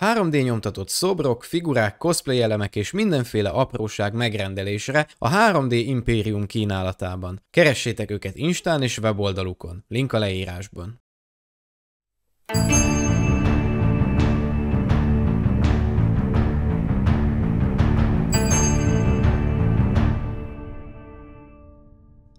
3D nyomtatott szobrok, figurák, cosplay elemek és mindenféle apróság megrendelésre a 3D Imperium kínálatában. Keressétek őket Instán és weboldalukon, link a leírásban.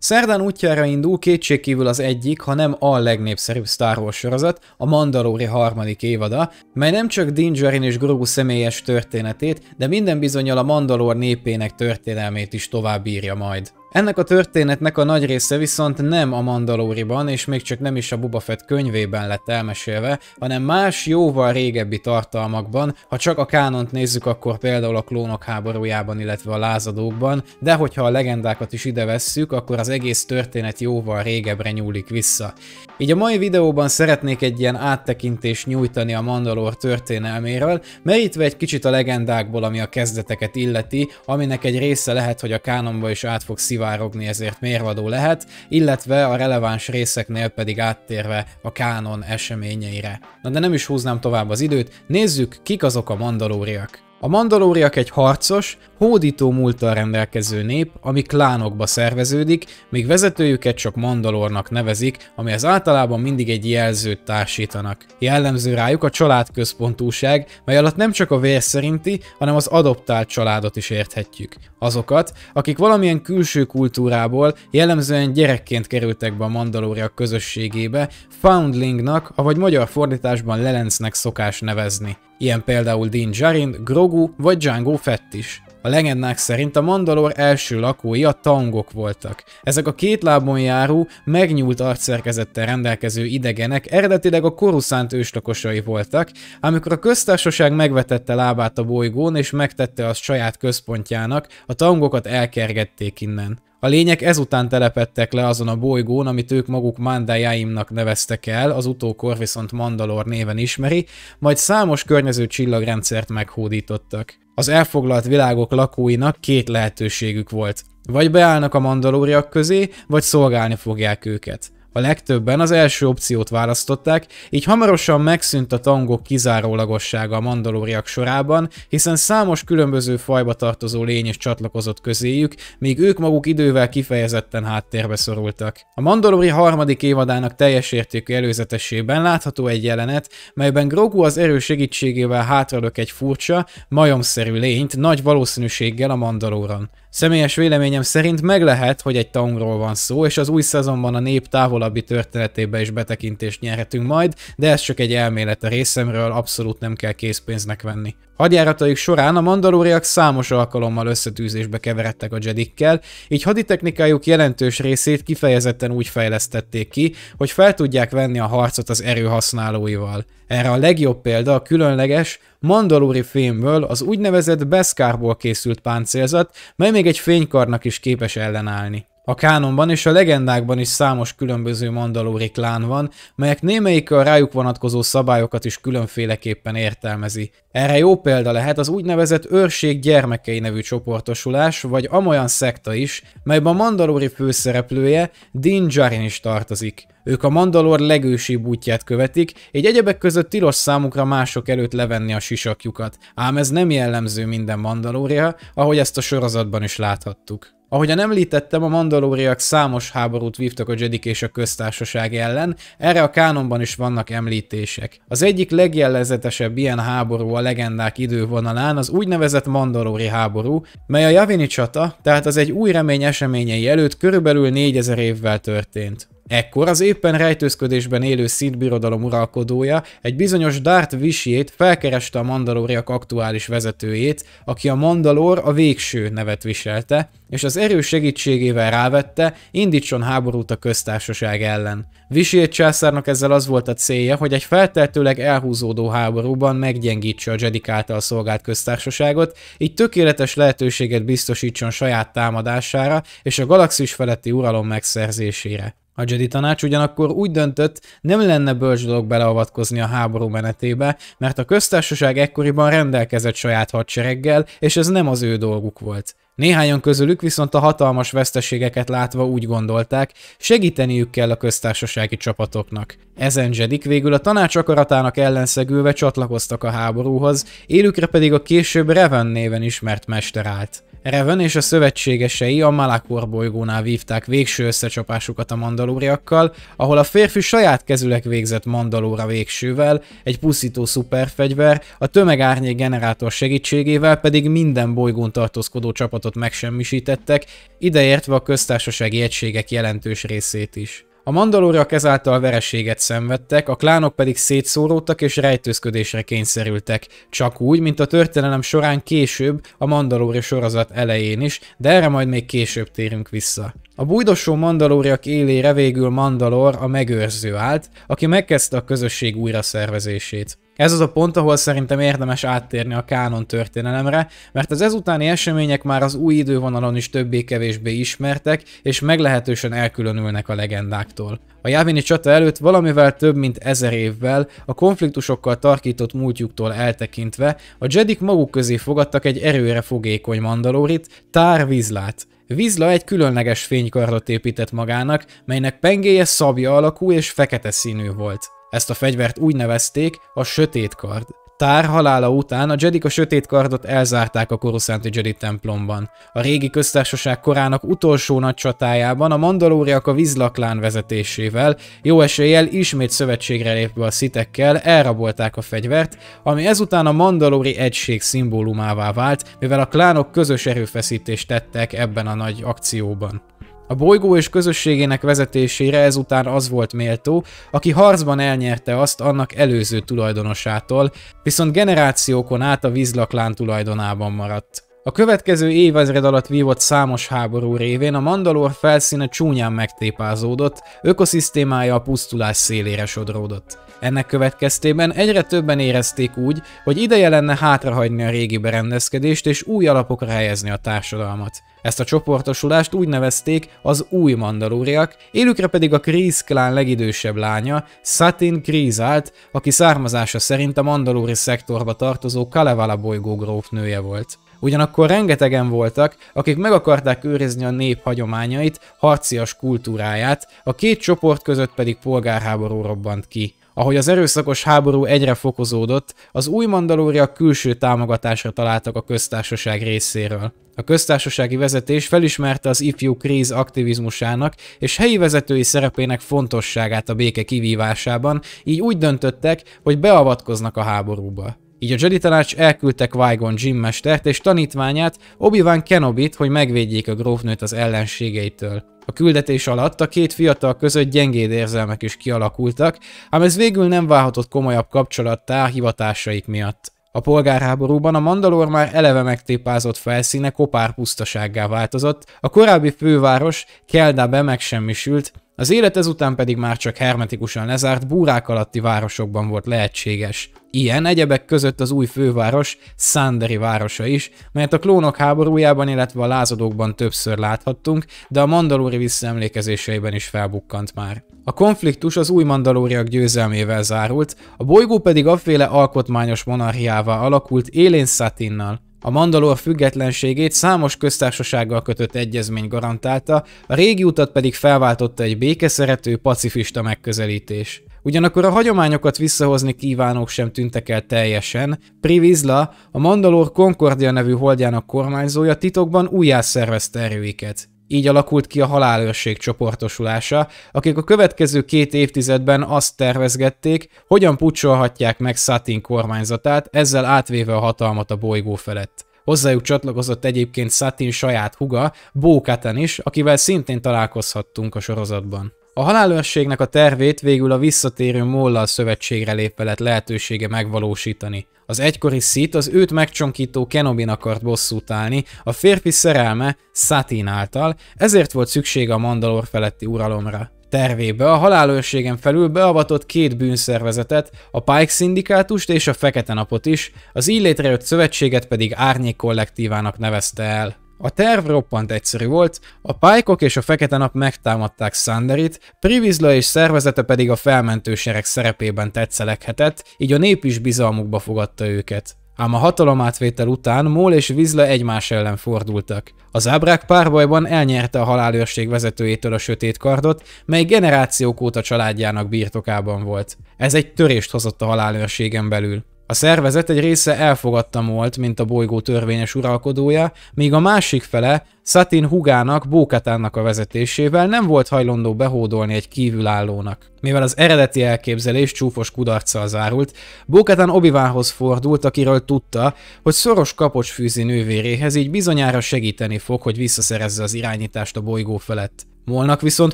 Szerdán útjára indul kétségkívül az egyik, ha nem a legnépszerűbb Star Wars sorozat, a Mandalori harmadik évada, mely nem csak Din Djarin és Grogu személyes történetét, de minden bizonyal a Mandalor népének történelmét is továbbírja majd. Ennek a történetnek a nagy része viszont nem a Mandaloriban, és még csak nem is a Boba Fett könyvében lett elmesélve, hanem más jóval régebbi tartalmakban, ha csak a kánont nézzük, akkor például a klónok háborújában, illetve a lázadókban, de hogyha a legendákat is ide vesszük, akkor az egész történet jóval régebbre nyúlik vissza. Így a mai videóban szeretnék egy ilyen áttekintést nyújtani a Mandalor történelméről, merítve egy kicsit a legendákból, ami a kezdeteket illeti, aminek egy része lehet, hogy a kánonba is át fog szivárogni, ezért mérvadó lehet, illetve a releváns részeknél pedig áttérve a kánon eseményeire. Na de nem is húznám tovább az időt, nézzük, kik azok a mandalóriak. A mandalóriak egy harcos, hódító múlttal rendelkező nép, ami klánokba szerveződik, míg vezetőjüket csak mandalornak nevezik, az általában mindig egy jelzőt társítanak. Jellemző rájuk a családközpontúság, mely alatt nem csak a vér szerinti, hanem az adoptált családot is érthetjük. Azokat, akik valamilyen külső kultúrából jellemzően gyerekként kerültek be a mandalóriak közösségébe, foundlingnak, avagy magyar fordításban lelencnek szokás nevezni ilyen például Din Djarin, Grogu vagy Django Fett is. A legendák szerint a Mandalor első lakói a tangok voltak. Ezek a két lábon járó, megnyúlt arcszerkezettel rendelkező idegenek eredetileg a koruszánt őslakosai voltak, amikor a köztársaság megvetette lábát a bolygón és megtette azt saját központjának, a tangokat elkergették innen. A lények ezután telepedtek le azon a bolygón, amit ők maguk Mandajáimnak neveztek el, az utókor viszont Mandalor néven ismeri, majd számos környező csillagrendszert meghódítottak. Az elfoglalt világok lakóinak két lehetőségük volt. Vagy beállnak a mandalóriak közé, vagy szolgálni fogják őket. A legtöbben az első opciót választották, így hamarosan megszűnt a tangok kizárólagossága a mandalóriak sorában, hiszen számos különböző fajba tartozó lény is csatlakozott közéjük, míg ők maguk idővel kifejezetten háttérbe szorultak. A mandalóri harmadik évadának teljes értékű előzetesében látható egy jelenet, melyben Grogu az erő segítségével hátralök egy furcsa, majomszerű lényt nagy valószínűséggel a Mandalóron. Személyes véleményem szerint meg lehet, hogy egy tangról van szó, és az új szezonban a nép távolabbi történetébe is betekintést nyerhetünk majd, de ez csak egy elmélet a részemről, abszolút nem kell készpénznek venni. Hadjárataik során a mandalóriak számos alkalommal összetűzésbe keveredtek a jedikkel, így haditechnikájuk jelentős részét kifejezetten úgy fejlesztették ki, hogy fel tudják venni a harcot az erőhasználóival. Erre a legjobb példa a különleges, mandalóri fémből az úgynevezett Beskárból készült páncélzat, mely még egy fénykarnak is képes ellenállni. A kánonban és a legendákban is számos különböző mandalóri klán van, melyek némelyik a rájuk vonatkozó szabályokat is különféleképpen értelmezi. Erre jó példa lehet az úgynevezett Őrség Gyermekei nevű csoportosulás, vagy amolyan szekta is, melyben a mandalóri főszereplője Din Djarin is tartozik. Ők a Mandalor legősibb útját követik, így egyebek között tilos számukra mások előtt levenni a sisakjukat, ám ez nem jellemző minden Mandalória, ahogy ezt a sorozatban is láthattuk. Ahogyan említettem, a mandalóriak számos háborút vívtak a Jedik és a köztársaság ellen, erre a kánonban is vannak említések. Az egyik legjellezetesebb ilyen háború a legendák idővonalán az úgynevezett mandalóri háború, mely a Javini csata, tehát az egy új remény eseményei előtt körülbelül 4000 évvel történt. Ekkor az éppen rejtőzködésben élő Sith birodalom uralkodója egy bizonyos Darth Visiét felkereste a mandalóriak aktuális vezetőjét, aki a Mandalor a végső nevet viselte, és az erő segítségével rávette, indítson háborút a köztársaság ellen. Visiét császárnak ezzel az volt a célja, hogy egy felteltőleg elhúzódó háborúban meggyengítse a Jedik által szolgált köztársaságot, így tökéletes lehetőséget biztosítson saját támadására és a galaxis feletti uralom megszerzésére. A Jedi tanács ugyanakkor úgy döntött, nem lenne bölcs dolog beleavatkozni a háború menetébe, mert a köztársaság ekkoriban rendelkezett saját hadsereggel, és ez nem az ő dolguk volt. Néhányan közülük viszont a hatalmas veszteségeket látva úgy gondolták, segíteniük kell a köztársasági csapatoknak. Ezen Jedik végül a tanács akaratának ellenszegülve csatlakoztak a háborúhoz, élükre pedig a később Reven néven ismert mester állt. Reven és a szövetségesei a Malakor bolygónál vívták végső összecsapásukat a mandalóriakkal, ahol a férfi saját kezülek végzett mandalóra végsővel, egy puszító szuperfegyver, a tömegárnyék generátor segítségével pedig minden bolygón tartózkodó csapatot megsemmisítettek, ideértve a köztársasági egységek jelentős részét is. A mandalóriak ezáltal vereséget szenvedtek, a klánok pedig szétszóródtak és rejtőzködésre kényszerültek, csak úgy, mint a történelem során később, a mandalóri sorozat elején is, de erre majd még később térünk vissza. A bújdosó mandalóriak élére végül Mandalor a megőrző állt, aki megkezdte a közösség újraszervezését. Ez az a pont, ahol szerintem érdemes áttérni a kánon történelemre, mert az ezutáni események már az új idővonalon is többé-kevésbé ismertek, és meglehetősen elkülönülnek a legendáktól. A Jávini csata előtt valamivel több mint ezer évvel, a konfliktusokkal tarkított múltjuktól eltekintve, a Jedik maguk közé fogadtak egy erőre fogékony mandalórit, Tár Vizlát, Vizla egy különleges fénykardot épített magának, melynek pengéje szabja alakú és fekete színű volt. Ezt a fegyvert úgy nevezték, a sötét kard. Tár halála után a Jedik a sötét kardot elzárták a Koruszánti Jedi templomban. A régi köztársaság korának utolsó nagy csatájában a mandalóriak a vízlaklán vezetésével, jó eséllyel ismét szövetségre lépve a szitekkel elrabolták a fegyvert, ami ezután a mandalóri egység szimbólumává vált, mivel a klánok közös erőfeszítést tettek ebben a nagy akcióban. A bolygó és közösségének vezetésére ezután az volt méltó, aki harcban elnyerte azt annak előző tulajdonosától, viszont generációkon át a vízlaklán tulajdonában maradt. A következő évezred alatt vívott számos háború révén a Mandalor felszíne csúnyán megtépázódott, ökoszisztémája a pusztulás szélére sodródott. Ennek következtében egyre többen érezték úgy, hogy ideje lenne hátrahagyni a régi berendezkedést és új alapokra helyezni a társadalmat. Ezt a csoportosulást úgy nevezték az új mandalóriak, élükre pedig a Kreese klán legidősebb lánya, Satin Kreese állt, aki származása szerint a mandalóri szektorba tartozó Kalevala bolygó grófnője volt. Ugyanakkor rengetegen voltak, akik meg akarták őrizni a nép hagyományait, harcias kultúráját, a két csoport között pedig polgárháború robbant ki. Ahogy az erőszakos háború egyre fokozódott, az új mandalóriak külső támogatásra találtak a köztársaság részéről. A köztársasági vezetés felismerte az ifjú kríz aktivizmusának és helyi vezetői szerepének fontosságát a béke kivívásában, így úgy döntöttek, hogy beavatkoznak a háborúba. Így a Jedi tanács elküldte Qui-Gon Jim mestert és tanítványát, Obi-Wan Kenobit, hogy megvédjék a grófnőt az ellenségeitől. A küldetés alatt a két fiatal között gyengéd érzelmek is kialakultak, ám ez végül nem válhatott komolyabb kapcsolattá hivatásaik miatt. A polgárháborúban a Mandalor már eleve megtépázott felszíne kopár pusztasággá változott, a korábbi főváros Keldábe megsemmisült, az élet ezután pedig már csak hermetikusan lezárt búrák alatti városokban volt lehetséges. Ilyen egyebek között az új főváros, Sanderi városa is, melyet a klónok háborújában, illetve a lázadókban többször láthattunk, de a mandalóri visszaemlékezéseiben is felbukkant már. A konfliktus az új mandalóriak győzelmével zárult, a bolygó pedig afféle alkotmányos monarchiává alakult élén Satinnal, a Mandalor függetlenségét számos köztársasággal kötött egyezmény garantálta, a régi utat pedig felváltotta egy békeszerető, pacifista megközelítés. Ugyanakkor a hagyományokat visszahozni kívánók sem tűntek el teljesen. Privizla, a Mandalor Concordia nevű holdjának kormányzója titokban újjászervezte erőiket. Így alakult ki a halálőrség csoportosulása, akik a következő két évtizedben azt tervezgették, hogyan pucsolhatják meg Satin kormányzatát, ezzel átvéve a hatalmat a bolygó felett. Hozzájuk csatlakozott egyébként Satin saját huga, Bókaten is, akivel szintén találkozhattunk a sorozatban. A halálőrségnek a tervét végül a visszatérő Mollal szövetségre lépve lett lehetősége megvalósítani. Az egykori szit az őt megcsonkító Kenobin akart bosszút állni, a férfi szerelme Satin által, ezért volt szüksége a Mandalor feletti uralomra. Tervébe a halálőrségen felül beavatott két bűnszervezetet, a Pike szindikátust és a Fekete Napot is, az így létrejött szövetséget pedig Árnyék kollektívának nevezte el. A terv roppant egyszerű volt, a pálykok és a fekete nap megtámadták Sanderit, Privizla és szervezete pedig a felmentő sereg szerepében tetszeleghetett, így a nép is bizalmukba fogadta őket. Ám a hatalomátvétel után Mól és Vizla egymás ellen fordultak. Az ábrák párbajban elnyerte a halálőrség vezetőjétől a sötét kardot, mely generációk óta családjának birtokában volt. Ez egy törést hozott a halálőrségen belül. A szervezet egy része elfogadta Molt, mint a bolygó törvényes uralkodója, míg a másik fele Satin Hugának, Bókatának a vezetésével nem volt hajlandó behódolni egy kívülállónak. Mivel az eredeti elképzelés csúfos kudarccal zárult, Bókatán Obivánhoz fordult, akiről tudta, hogy szoros kapocs fűzi nővéréhez, így bizonyára segíteni fog, hogy visszaszerezze az irányítást a bolygó felett. Molnak viszont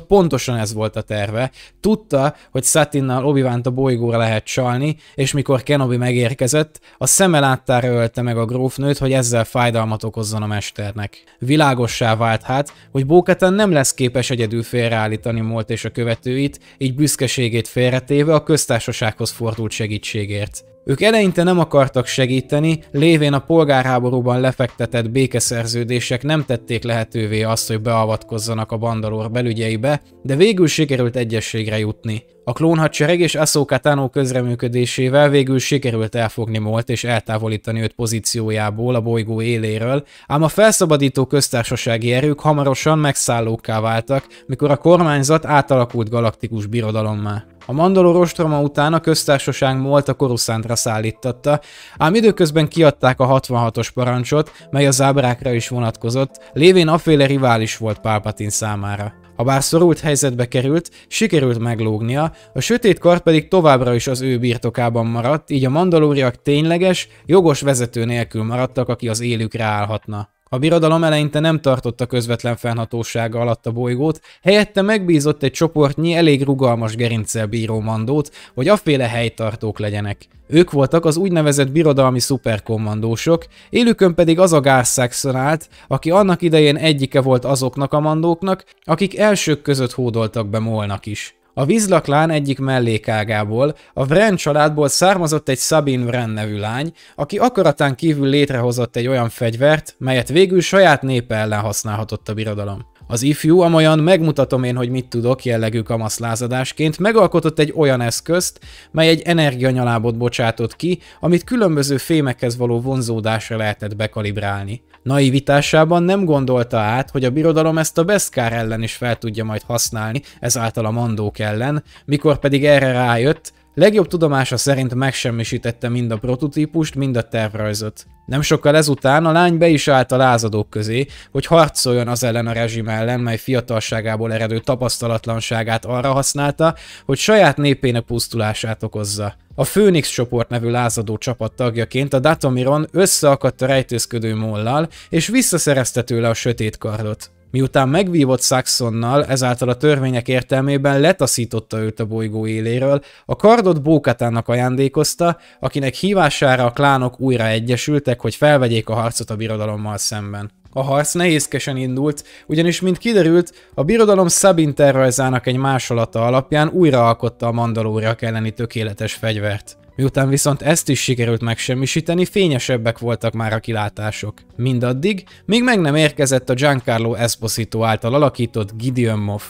pontosan ez volt a terve. Tudta, hogy Satinnal obi a bolygóra lehet csalni, és mikor Kenobi megérkezett, a szeme láttára ölte meg a grófnőt, hogy ezzel fájdalmat okozzon a mesternek. Világossá vált hát, hogy Bóketen nem lesz képes egyedül félreállítani Molt és a követőit, így büszkeségét félretéve a köztársasághoz fordult segítségért. Ők eleinte nem akartak segíteni, lévén a polgárháborúban lefektetett békeszerződések nem tették lehetővé azt, hogy beavatkozzanak a bandalor belügyeibe, de végül sikerült egyességre jutni. A klónhadsereg és Ahsoka Tano közreműködésével végül sikerült elfogni Molt és eltávolítani őt pozíciójából a bolygó éléről, ám a felszabadító köztársasági erők hamarosan megszállókká váltak, mikor a kormányzat átalakult galaktikus birodalommá. A mandoló ostroma után a köztársaság Molt a Koruszántra szállítatta, ám időközben kiadták a 66-os parancsot, mely a zábrákra is vonatkozott, lévén aféle rivális volt Pálpatin számára. Habár szorult helyzetbe került, sikerült meglógnia, a sötét kart pedig továbbra is az ő birtokában maradt, így a mandalóriak tényleges, jogos vezető nélkül maradtak, aki az élükre állhatna. A birodalom eleinte nem tartotta közvetlen fennhatósága alatt a bolygót, helyette megbízott egy csoportnyi elég rugalmas gerincsel bíró mandót, hogy afféle helytartók legyenek. Ők voltak az úgynevezett birodalmi szuperkommandósok, élükön pedig az a Gar állt, aki annak idején egyike volt azoknak a mandóknak, akik elsők között hódoltak be Molnak is. A vízlaklán egyik mellékágából, a Vren családból származott egy Sabine Vren nevű lány, aki akaratán kívül létrehozott egy olyan fegyvert, melyet végül saját népe ellen használhatott a birodalom. Az ifjú amolyan megmutatom én, hogy mit tudok jellegű kamaszlázadásként megalkotott egy olyan eszközt, mely egy energianyalábot bocsátott ki, amit különböző fémekhez való vonzódásra lehetett bekalibrálni. Naivitásában nem gondolta át, hogy a birodalom ezt a beszkár ellen is fel tudja majd használni, ezáltal a mandók ellen, mikor pedig erre rájött, Legjobb tudomása szerint megsemmisítette mind a prototípust, mind a tervrajzot. Nem sokkal ezután a lány be is állt a lázadók közé, hogy harcoljon az ellen a rezsim ellen, mely fiatalságából eredő tapasztalatlanságát arra használta, hogy saját népének pusztulását okozza. A Phoenix csoport nevű lázadó csapat tagjaként a Datomiron összeakadt a rejtőzködő mollal, és visszaszerezte tőle a sötét kardot. Miután megvívott Saxonnal, ezáltal a törvények értelmében letaszította őt a bolygó éléről, a kardot Bókatának ajándékozta, akinek hívására a klánok újra egyesültek, hogy felvegyék a harcot a birodalommal szemben. A harc nehézkesen indult, ugyanis, mint kiderült, a birodalom Sabin terrajzának egy másolata alapján újraalkotta a mandalóriak elleni tökéletes fegyvert. Miután viszont ezt is sikerült megsemmisíteni, fényesebbek voltak már a kilátások. Mindaddig, míg meg nem érkezett a Giancarlo Esposito által alakított Gideon Moff.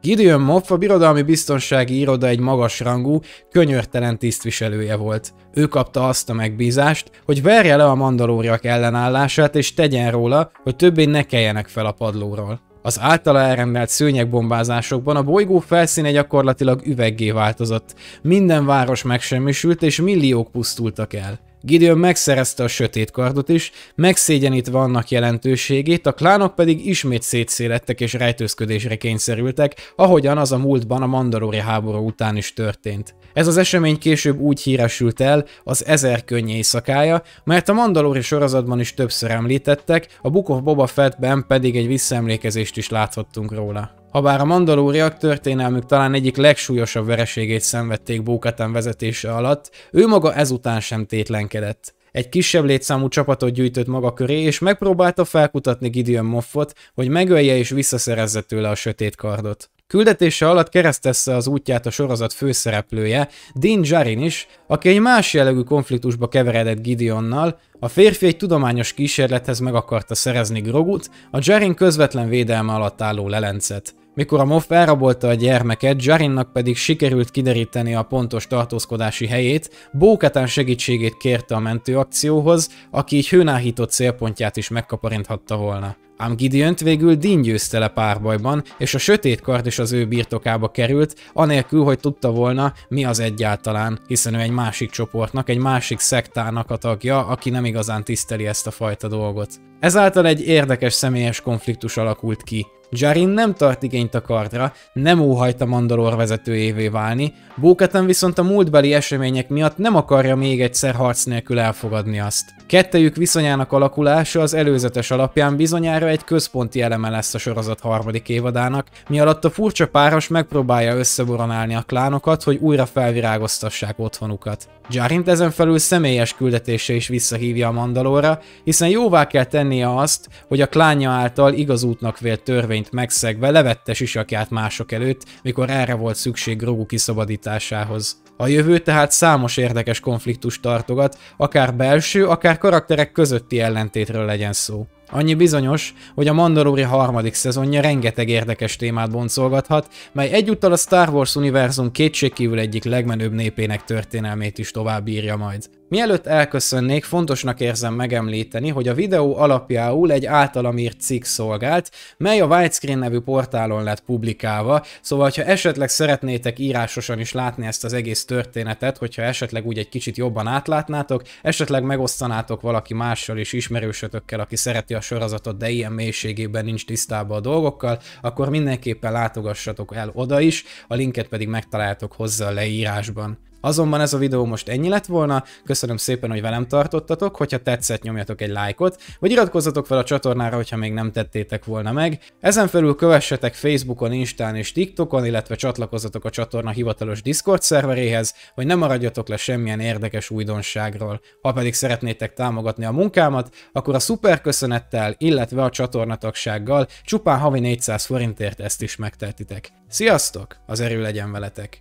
Gideon Moff a birodalmi biztonsági iroda egy magasrangú, könyörtelen tisztviselője volt. Ő kapta azt a megbízást, hogy verje le a mandalóriak ellenállását és tegyen róla, hogy többé ne keljenek fel a padlóról. Az általa elrendelt szőnyegbombázásokban a bolygó felszíne gyakorlatilag üveggé változott, minden város megsemmisült és milliók pusztultak el. Gideon megszerezte a sötét kardot is, megszégyenítve annak jelentőségét, a klánok pedig ismét szétszélettek és rejtőzködésre kényszerültek, ahogyan az a múltban a Mandalori háború után is történt. Ez az esemény később úgy híresült el, az Ezer könny éjszakája, mert a Mandalori sorozatban is többször említettek, a Book of Boba Fettben pedig egy visszaemlékezést is láthattunk róla. Habár a mandalóriak történelmük talán egyik legsúlyosabb vereségét szenvedték Bókatán vezetése alatt, ő maga ezután sem tétlenkedett. Egy kisebb létszámú csapatot gyűjtött maga köré, és megpróbálta felkutatni Gideon Moffot, hogy megölje és visszaszerezze tőle a sötét kardot. Küldetése alatt keresztesse az útját a sorozat főszereplője, Dean Jarin is, aki egy más jellegű konfliktusba keveredett Gideonnal, a férfi egy tudományos kísérlethez meg akarta szerezni Grogut, a Jarin közvetlen védelme alatt álló lelencet. Mikor a Moff elrabolta a gyermeket, Jarinnak pedig sikerült kideríteni a pontos tartózkodási helyét, Bóketán segítségét kérte a mentőakcióhoz, aki így hőnáhított célpontját is megkaparinthatta volna. Ám Gideont végül Dean győzte le párbajban, és a sötét kard is az ő birtokába került, anélkül, hogy tudta volna, mi az egyáltalán, hiszen ő egy másik csoportnak, egy másik szektának a tagja, aki nem igazán tiszteli ezt a fajta dolgot. Ezáltal egy érdekes személyes konfliktus alakult ki. Jarin nem tart igényt a kardra, nem óhajt a Mandalor vezetőjévé válni, Bóketen viszont a múltbeli események miatt nem akarja még egyszer harc nélkül elfogadni azt. Kettejük viszonyának alakulása az előzetes alapján bizonyára egy központi eleme lesz a sorozat harmadik évadának, mi alatt a furcsa páros megpróbálja összeboronálni a klánokat, hogy újra felvirágoztassák otthonukat. Jarin ezen felül személyes küldetése is visszahívja a Mandalorra, hiszen jóvá kell tenni tennie azt, hogy a klánja által igazútnak vélt törvényt megszegve levette sisakját mások előtt, mikor erre volt szükség Grogu kiszabadításához. A jövő tehát számos érdekes konfliktus tartogat, akár belső, akár karakterek közötti ellentétről legyen szó. Annyi bizonyos, hogy a Mandalori harmadik szezonja rengeteg érdekes témát boncolgathat, mely egyúttal a Star Wars univerzum kétségkívül egyik legmenőbb népének történelmét is továbbírja majd. Mielőtt elköszönnék, fontosnak érzem megemlíteni, hogy a videó alapjául egy általam írt cikk szolgált, mely a Widescreen nevű portálon lett publikálva, szóval ha esetleg szeretnétek írásosan is látni ezt az egész történetet, hogyha esetleg úgy egy kicsit jobban átlátnátok, esetleg megosztanátok valaki mással is ismerősötökkel, aki szereti a sorozatot, de ilyen mélységében nincs tisztában a dolgokkal, akkor mindenképpen látogassatok el oda is, a linket pedig megtaláltok hozzá a leírásban. Azonban ez a videó most ennyi lett volna, köszönöm szépen, hogy velem tartottatok, hogyha tetszett nyomjatok egy lájkot, vagy iratkozzatok fel a csatornára, hogyha még nem tettétek volna meg. Ezen felül kövessetek Facebookon, Instán és TikTokon, illetve csatlakozzatok a csatorna hivatalos Discord szerveréhez, hogy ne maradjatok le semmilyen érdekes újdonságról. Ha pedig szeretnétek támogatni a munkámat, akkor a szuper köszönettel, illetve a csatornatagsággal csupán havi 400 forintért ezt is megtehetitek. Sziasztok! Az erő legyen veletek!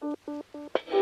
Thank you.